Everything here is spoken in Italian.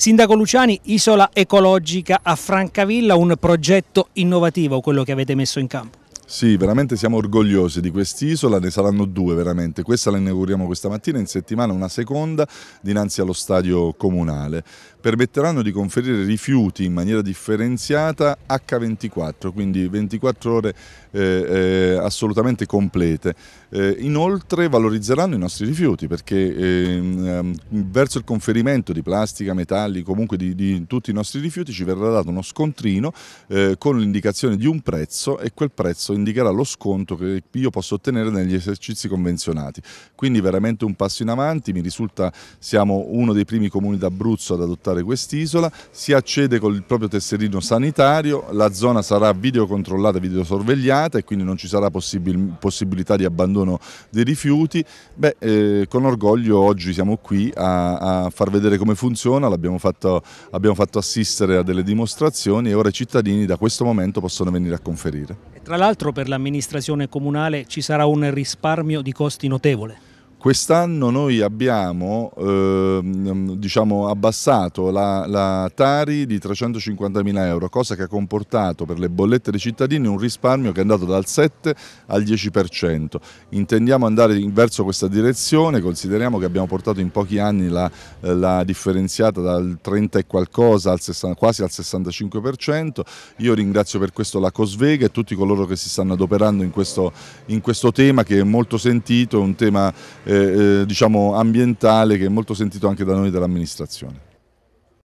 Sindaco Luciani, Isola Ecologica a Francavilla, un progetto innovativo quello che avete messo in campo. Sì, veramente siamo orgogliosi di quest'isola, ne saranno due veramente, questa la inauguriamo questa mattina, in settimana una seconda dinanzi allo stadio comunale. Permetteranno di conferire rifiuti in maniera differenziata H24, quindi 24 ore eh, eh, assolutamente complete. Eh, inoltre valorizzeranno i nostri rifiuti perché ehm, ehm, verso il conferimento di plastica, metalli, comunque di, di, tutti i nostri rifiuti ci verrà dato uno scontrino eh, con l'indicazione di un prezzo e quel prezzo indicherà lo sconto che io posso ottenere negli esercizi convenzionati. Quindi veramente un passo in avanti, mi risulta siamo uno dei primi comuni d'Abruzzo ad adottare quest'isola, si accede col proprio tesserino sanitario, la zona sarà videocontrollata, videosorvegliata e quindi non ci sarà possibil possibilità di abbandono dei rifiuti. Beh, eh, con orgoglio oggi siamo qui a, a far vedere come funziona, l'abbiamo fatto, abbiamo fatto assistere a delle dimostrazioni e ora i cittadini da questo momento possono venire a conferire. E tra l'altro per l'amministrazione comunale ci sarà un risparmio di costi notevole. Quest'anno noi abbiamo ehm, diciamo, abbassato la, la, Tari di 350.000 euro, cosa che ha comportato per le bollette dei cittadini un risparmio che è andato dal 7 al 10%. Intendiamo andare verso questa direzione, consideriamo che abbiamo portato in pochi anni la, la differenziata dal 30 e qualcosa al 60, quasi al 65%. Io ringrazio per questo la Cosvega e tutti coloro che si stanno adoperando in questo, in questo tema che è molto sentito, è un tema eh, eh, eh, diciamo ambientale che è molto sentito anche da noi dell'amministrazione.